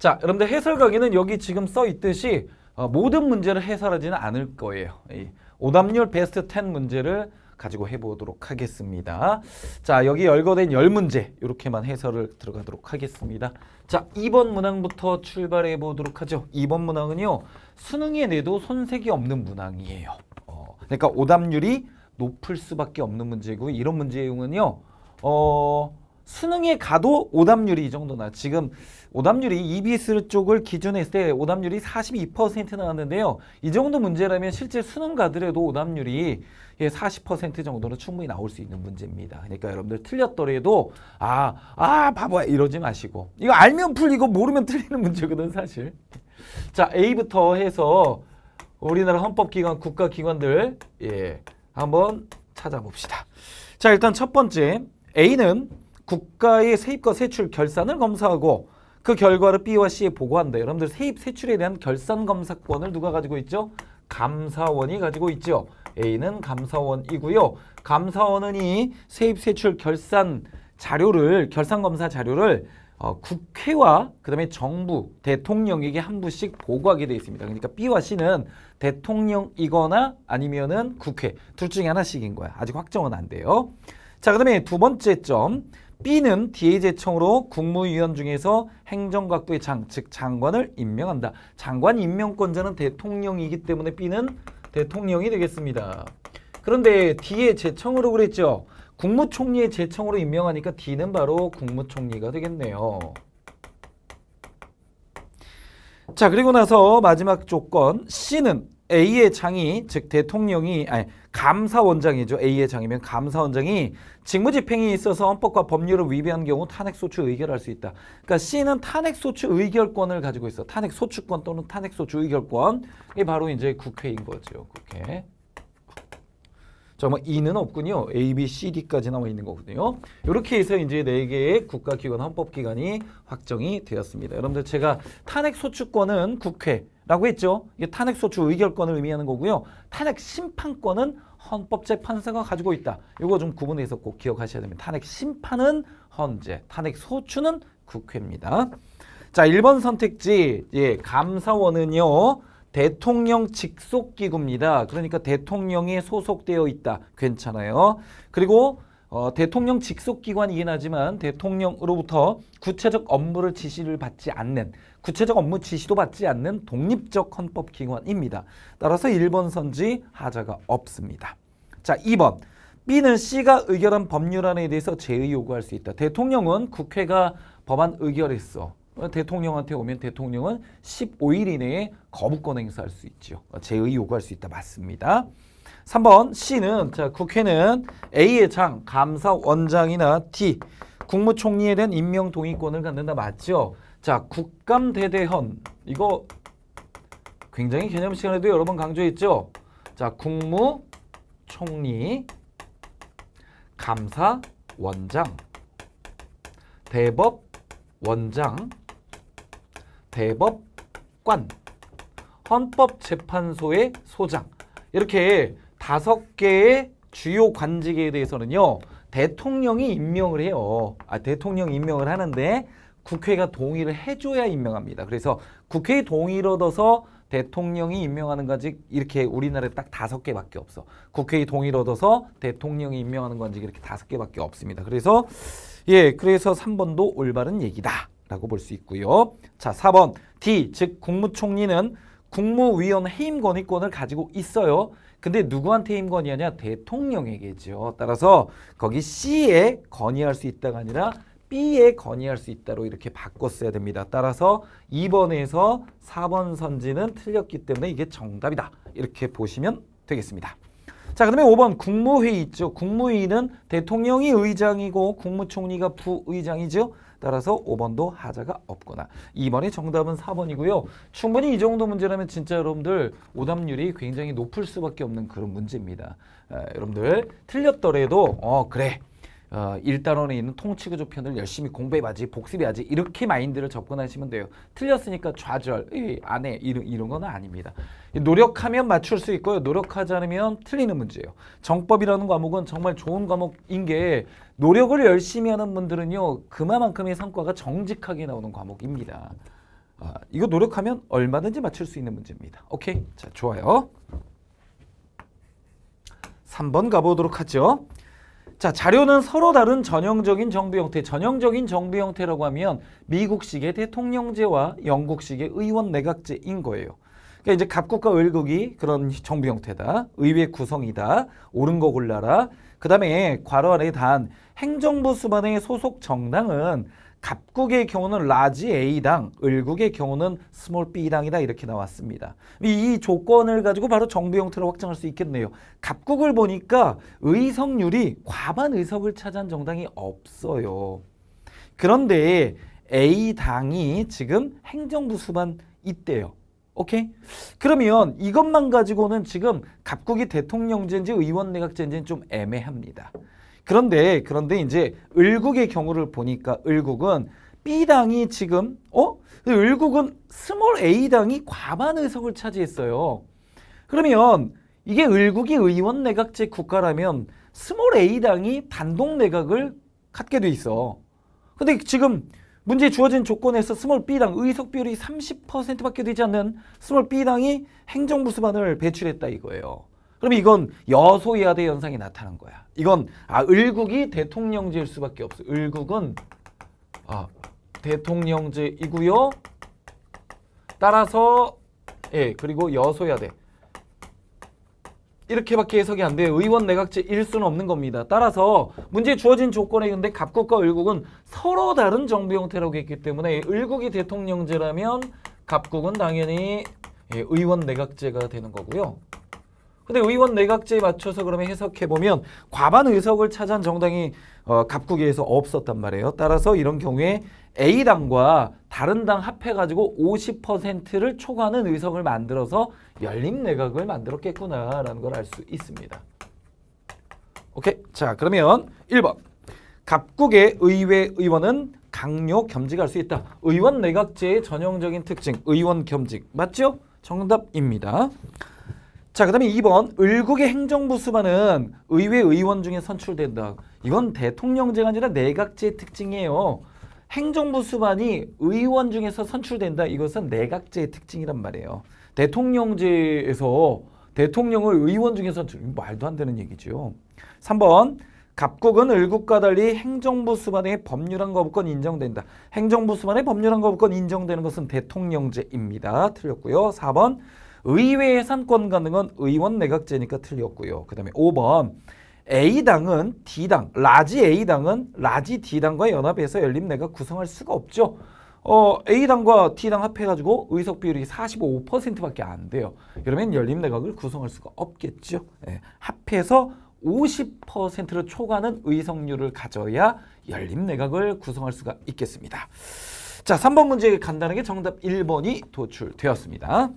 자, 여러분들 해설 강의는 여기 지금 써 있듯이 어, 모든 문제를 해설하지는 않을 거예요. 이 오답률 베스트 10 문제를 가지고 해보도록 하겠습니다. 자, 여기 열거된 열문제 이렇게만 해설을 들어가도록 하겠습니다. 자, 2번 문항부터 출발해 보도록 하죠. 2번 문항은요. 수능에 내도 손색이 없는 문항이에요. 어, 그러니까 오답률이 높을 수밖에 없는 문제고 이런 문제용은요. 의 어, 수능에 가도 오답률이 이 정도나 지금 오답률이 EBS 쪽을 기준에 했을 때 오답률이 42% 나왔는데요. 이 정도 문제라면 실제 수능 가더라도 오답률이 40% 예, 정도는 충분히 나올 수 있는 문제입니다. 그러니까 여러분들 틀렸더라도 아, 아 바보야 이러지 마시고 이거 알면 풀리고 모르면 틀리는 문제거든 사실. 자 A부터 해서 우리나라 헌법기관 국가기관들 예 한번 찾아봅시다. 자 일단 첫 번째 A는 국가의 세입과 세출 결산을 검사하고 그 결과를 B와 C에 보고한다. 여러분들 세입 세출에 대한 결산 검사권을 누가 가지고 있죠? 감사원이 가지고 있죠. A는 감사원이고요. 감사원은 이 세입 세출 결산 자료를 결산 검사 자료를 어, 국회와 그다음에 정부, 대통령에게 한 부씩 보고하게 돼 있습니다. 그러니까 B와 C는 대통령이거나 아니면은 국회 둘 중에 하나씩인 거야. 아직 확정은 안 돼요. 자, 그다음에 두 번째 점. B는 DA제청으로 국무위원 중에서 행정각부의 장, 즉 장관을 임명한다. 장관 임명권자는 대통령이기 때문에 B는 대통령이 되겠습니다. 그런데 D의 제청으로 그랬죠. 국무총리의 제청으로 임명하니까 D는 바로 국무총리가 되겠네요. 자 그리고 나서 마지막 조건 C는 A의 창이즉 대통령이 아니 감사원장이죠. A의 장이면 감사원장이 직무집행이 있어서 헌법과 법률을 위배한 경우 탄핵소추 의결할 수 있다. 그러니까 C는 탄핵소추 의결권을 가지고 있어. 탄핵소추권 또는 탄핵소추 의결권이 바로 이제 국회인 거죠. 국회. 잠깐 E는 없군요. A, B, C, D까지 나와 있는 거거든요. 이렇게 해서 이제 4 개의 국가기관 헌법기관이 확정이 되었습니다. 여러분들 제가 탄핵소추권은 국회라고 했죠. 이게 탄핵소추 의결권을 의미하는 거고요. 탄핵심판권은 헌법재판사가 가지고 있다. 이거 좀 구분해서 꼭 기억하셔야 됩니다. 탄핵심판은 헌재, 탄핵소추는 국회입니다. 자, 1번 선택지, 예, 감사원은요, 대통령 직속 기구입니다. 그러니까 대통령이 소속되어 있다. 괜찮아요. 그리고 어, 대통령 직속 기관이긴 하지만 대통령으로부터 구체적 업무를 지시를 받지 않는 구체적 업무 지시도 받지 않는 독립적 헌법 기관입니다. 따라서 1번 선지 하자가 없습니다. 자, 2번. B는 C가 의결한 법률안에 대해서 제의 요구할 수 있다. 대통령은 국회가 법안 의결했어. 어, 대통령한테 오면 대통령은 15일 이내에 거부권 행사할 수 있죠. 어, 제의 요구할 수 있다. 맞습니다. 3번 C는 자 국회는 A의 장 감사원장이나 D 국무총리에 대한 임명 동의권을 갖는다. 맞죠? 자 국감대대헌 이거 굉장히 개념 시간에도 여러 번 강조했죠. 자 국무총리 감사원장 대법원장 대법관, 헌법재판소의 소장 이렇게 다섯 개의 주요 관직에 대해서는요 대통령이 임명을 해요. 아 대통령 임명을 하는데 국회가 동의를 해줘야 임명합니다. 그래서 국회의 동의를 얻어서 대통령이 임명하는 관직 이렇게 우리나라에 딱 다섯 개밖에 없어. 국회의 동의를 얻어서 대통령이 임명하는 관직 이렇게 다섯 개밖에 없습니다. 그래서 예, 그래서 삼번도 올바른 얘기다. 라고 볼 수 있고요. 자, 4번 D, 즉 국무총리는 국무위원 해임 건의권을 가지고 있어요. 근데 누구한테 해임 건의하냐? 대통령에게죠. 따라서 거기 C에 건의할 수 있다가 아니라 B에 건의할 수 있다로 이렇게 바꿨어야 됩니다. 따라서 2번에서 4번 선지는 틀렸기 때문에 이게 정답이다. 이렇게 보시면 되겠습니다. 자, 그 다음에 5번 국무회의 있죠. 국무회의는 대통령이 의장이고 국무총리가 부의장이죠. 따라서 5번도 하자가 없거나 2번이 정답은 4번이고요. 충분히 이 정도 문제라면 진짜 여러분들 오답률이 굉장히 높을 수밖에 없는 그런 문제입니다. 아, 여러분들 틀렸더라도 어 그래 어, 일단원에 있는 통치구조 편을 열심히 공부해봐야지 복습해야지 이렇게 마인드를 접근하시면 돼요. 틀렸으니까 좌절, 안 해, 이런, 이런 건 아닙니다. 노력하면 맞출 수 있고요. 노력하지 않으면 틀리는 문제예요. 정법이라는 과목은 정말 좋은 과목인 게 노력을 열심히 하는 분들은요. 그만큼의 성과가 정직하게 나오는 과목입니다. 아, 이거 노력하면 얼마든지 맞출 수 있는 문제입니다. 오케이, 자 좋아요. 3번 가보도록 하죠. 자, 자료는 서로 다른 전형적인 정부 형태, 전형적인 정부 형태라고 하면 미국식의 대통령제와 영국식의 의원 내각제인 거예요. 그러니까 이제 각국과 을국이 그런 정부 형태다. 의회 구성이다. 옳은 거 골라라. 그 다음에 괄호 안에 단 행정부 수반의 소속 정당은 갑국의 경우는 라지 A당, 을국의 경우는 스몰 B당이다 이렇게 나왔습니다. 이 조건을 가지고 바로 정부 형태로 확장할수 있겠네요. 갑국을 보니까 의석률이 과반 의석을 차지한 정당이 없어요. 그런데 A당이 지금 행정부 수반 있대요. 오케이? 그러면 이것만 가지고는 지금 갑국이 대통령제인지 의원내각제인지는 좀 애매합니다. 그런데 그런데 이제 을국의 경우를 보니까 을국은 B당이 지금 어? 을국은 스몰 A당이 과반 의석을 차지했어요. 그러면 이게 을국이 의원 내각제 국가라면 스몰 A당이 단독 내각을 갖게 돼 있어. 근데 지금 문제 주어진 조건에서 스몰 B당 의석 비율이 30%밖에 되지 않는 스몰 B당이 행정부 수반을 배출했다 이거예요. 그럼 이건 여소야대 현상이 나타난 거야. 이건 아 을국이 대통령제일 수밖에 없어. 을국은 아 대통령제이고요. 따라서 예 그리고 여소야대 이렇게밖에 해석이 안 돼요. 의원 내각제 일수는 없는 겁니다. 따라서 문제 주어진 조건에 근데 갑국과 을국은 서로 다른 정부 형태라고 했기 때문에 을국이 대통령제라면 갑국은 당연히 예, 의원 내각제가 되는 거고요. 근데 의원 내각제에 맞춰서 그러면 해석해보면 과반 의석을 차지한 정당이 어, 갑국에서 없었단 말이에요. 따라서 이런 경우에 A당과 다른 당 합해가지고 50%를 초과하는 의석을 만들어서 열린내각을 만들었겠구나라는 걸 알 수 있습니다. 오케이. 자, 그러면 1번. 갑국의 의회 의원은 강요 겸직할 수 있다. 의원 내각제의 전형적인 특징, 의원 겸직. 맞죠? 정답입니다. 자, 그 다음에 2번 을국의 행정부 수반은 의회 의원 중에 선출된다. 이건 대통령제가 아니라 내각제의 특징이에요. 행정부 수반이 의원 중에서 선출된다. 이것은 내각제의 특징이란 말이에요. 대통령제에서 대통령을 의원 중에 선출. 말도 안 되는 얘기죠. 3번 갑국은 을국과 달리 행정부 수반의 법률한 거부권 인정된다. 행정부 수반의 법률한 거부권 인정되는 것은 대통령제입니다. 틀렸고요. 4번 의회 해산권 가능은 의원 내각제니까 틀렸고요. 그 다음에 5번 A당은 D당, 라지 A당은 라지 D당과 연합해서 연립내각 구성할 수가 없죠. 어, A당과 t 당 합해가지고 의석 비율이 45%밖에 안 돼요. 그러면 연립내각을 구성할 수가 없겠죠. 예, 합해서 50%를 초과하는 의석률을 가져야 연립내각을 구성할 수가 있겠습니다. 자, 3번 문제 간단하게 정답 1번이 도출되었습니다.